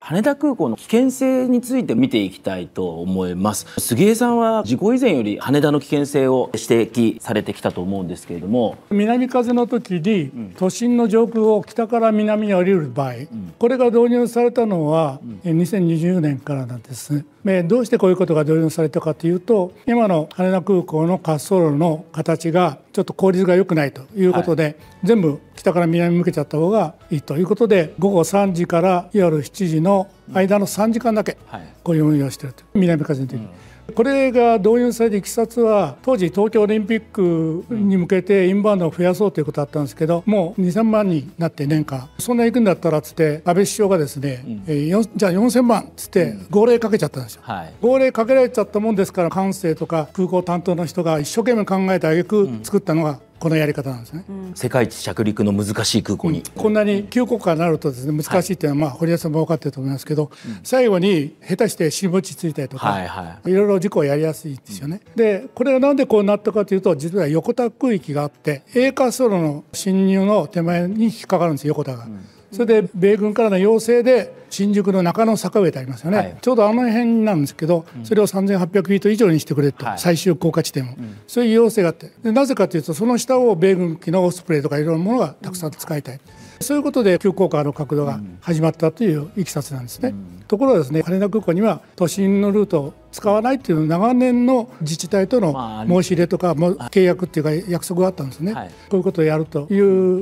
羽田空港の危険性について見ていきたいと思います。杉江さんは事故以前より羽田の危険性を指摘されてきたと思うんですけれども。南風の時に都心の上空を北から南に降りる場合、うん、これが導入されたのは2020年からなんです。ね。どうしてこういうことが導入されたかというと、今の羽田空港の滑走路の形がちょっと効率が良くないということで、はい、全部北から南に向けちゃった方がいいということで午後3時から夜7時の間の3時間だけこういう運用していると、南風の時に。うんこれが導入されたいきさつは当時東京オリンピックに向けてインバウンドを増やそうということだったんですけどもう2000万になって年間そんな行くんだったらっつって安倍首相がですね、うん、えじゃあ4000万っつって号令かけちゃったんですよ、はい、号令かけられちゃったもんですから関西とか空港担当の人が一生懸命考えてあげく作ったのがこのやり方なんですね、うん、世界一着陸の難しい空港に、うん、こんなに急降下になるとですね難しいというのは、まあ、堀江さんも分かっていると思いますけど、最後に下手して尻餅ついたりとか、はいはい、いろいろ事故をやりやすいんですよね、でこれがなんでこうなったかというと実は横田区域があって A 滑走路の進入の手前に引っかかるんです横田が。それで米軍からの要請で新宿の中野坂上ってありますよね、はい、ちょうどあの辺なんですけど、それを3800フィート以上にしてくれと、はい、最終降下地点を、うん、そういう要請があってなぜかというとその下を米軍機のオスプレイとかいろんなものがたくさん使いたい。うんそういうことで急降下の角度が始まったといういきさつなんですね、うん、ところがですね羽田空港には都心のルートを使わないという長年の自治体との申し入れとかも契約っていうか約束があったんですね、はい、こういうことをやるとい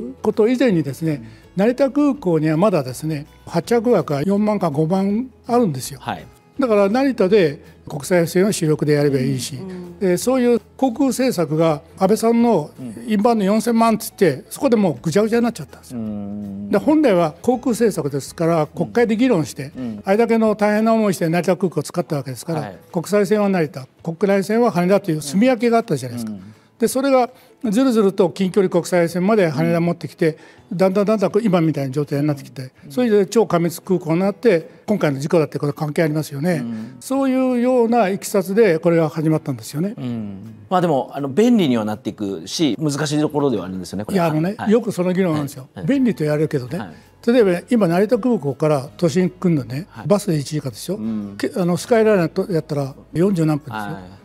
うこと以前にですね、うん、成田空港にはまだですね発着枠が4万か5万あるんですよ、はい、だから成田で国際線を主力でやればいいし、うんえそういう航空政策が安倍さんのインバウンド4000万って言ってそこでもうぐちゃぐちゃになっちゃったんですよ。で本来は航空政策ですから国会で議論して、あれだけの大変な思いして成田空港を使ったわけですから、国際線は成田国内線は羽田という住み分けがあったじゃないですか。でそれがずるずると近距離国際線まで羽田持ってきて、だんだんだんだん今みたいな状態になってきて、それで超過密空港になって今回の事故だってことは関係ありますよね、うん、そういうようないきさつでこれが始まったんですよね、うん、まあ、でもあの便利にはなっていくし難しいところではあるんですよねいやあのね、はい、よくその議論なんですよ、はい、便利と言われるけどね、はい例えば今成田空港から都心来るのね、バスで1時間でしょ、うん、あのスカイライナーとやったら40何分ですよ、はい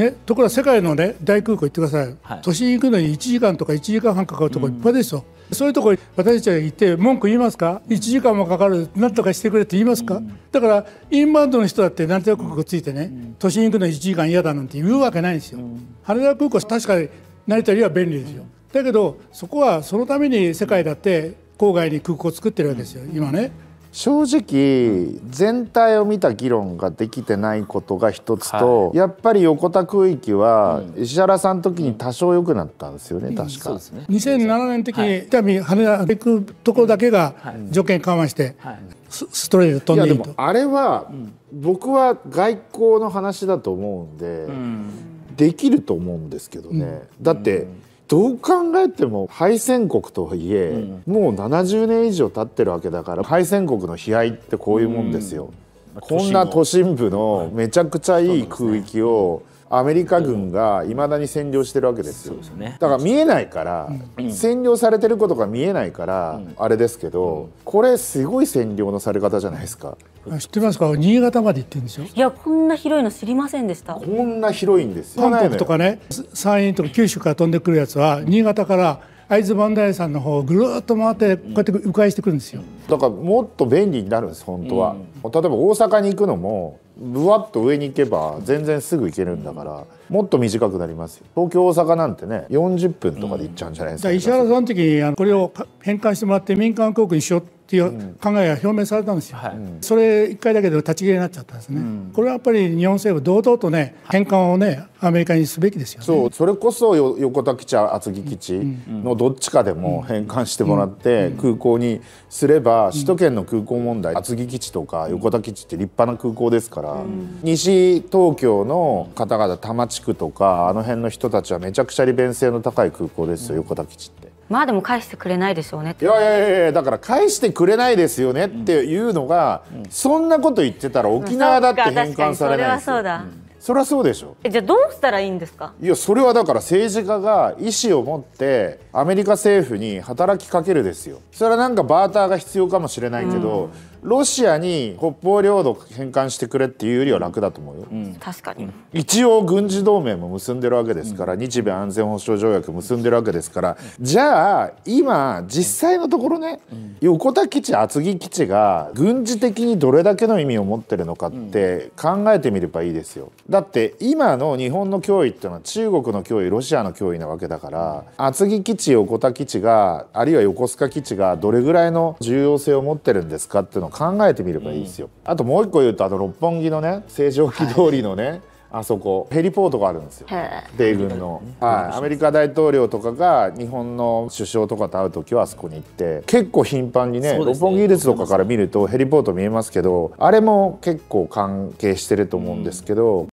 ね、ところが世界の、ね、大空港行ってください、はい、都心行くのに1時間とか1時間半かかるところいっぱいですよ、うん、そういうところに私たちが行って文句言いますか、うん、1時間もかかるなんとかしてくれって言いますか、うん、だからインバウンドの人だってなんとなくくっついてね、都心行くのに1時間嫌だなんて言うわけないんですよ、羽田空港確かに成田よりは便利ですよ、だけどそこはそのために世界だって郊外に空港を作ってるわけですよ今ね。正直全体を見た議論ができてないことが一つと、はい、やっぱり横田空域は石原さんの時に多少良くなったんですよね、うん、確か、うんね、2007年の時に伊丹、はい、羽田行くところだけが条件緩和して、はい、ストレート飛んでいいといやでもあれは僕は外交の話だと思うんで、うん、できると思うんですけどね、だって、どう考えても敗戦国とはいえ、うん、もう70年以上経ってるわけだから敗戦国の悲哀ってこういうもんですよ。うん、こんな都心部のめちゃくちゃいい空域を、アメリカ軍が未だに占領してるわけですよ、ね、だから見えないから、うん、占領されてることが見えないから、うん、あれですけど、うん、これすごい占領のされ方じゃないですか知ってますか新潟まで行ってるんですよいやこんな広いの知りませんでしたこんな広いんですよ韓国とかね山陰とか九州から飛んでくるやつは新潟から会津磐梯山の方をぐるっと回ってこうやって迂回してくるんですよ、だからもっと便利になるんです本当は、うん、例えば大阪に行くのもぶわっと上に行けば全然すぐ行けるんだから、うん、もっと短くなりますよ東京大阪なんてね40分とかで行っちゃうんじゃないですか、うん、石原さんの時にあのこれを変換してもらって民間航空にしようっていう考えが表明されたんですよ、それ1回だけで立ち切れになっちゃったんですね、うん、これはやっぱり日本政府堂々とね返還をねアメリカにすべきですよ、ね、そうそれこそ横田基地厚木基地のどっちかでも返還してもらって空港にすれば首都圏の空港問題厚木基地とか横田基地って立派な空港ですから、西東京の方々多摩地区とかあの辺の人たちはめちゃくちゃ利便性の高い空港ですよ横田基地って。まあでも返してくれないでしょうねいやいやいやだから返してくれないですよねっていうのが、うん、そんなこと言ってたら沖縄だって返還されないそれはそうだ、それはそうでしょじゃあどうしたらいいんですかいやそれはだから政治家が意思を持ってアメリカ政府に働きかけるですよそれはなんかバーターが必要かもしれないけど、うん、ロシアに北方領土返還してくれっていうよりは楽だと思うよ、うん確かに一応軍事同盟も結んでるわけですから、日米安全保障条約結んでるわけですからじゃあ今実際のところね、横田基地厚木基地が軍事的にどれだけの意味を持ってるのかって考えてみればいいですよ。だって今の日本の脅威っていうのは中国の脅威ロシアの脅威なわけだから厚木基地横田基地があるいは横須賀基地がどれぐらいの重要性を持ってるんですかっていうのを考えてみればいいですよ。あともう一個言うとあの六本木のね成城記通りリのねあそこヘリポートがあるんですよ米軍の、はい、アメリカ大統領とかが日本の首相とかと会う時はあそこに行って結構頻繁にね、六本木ヒルズとかから見るとヘリポート見えますけどあれも結構関係してると思うんですけど、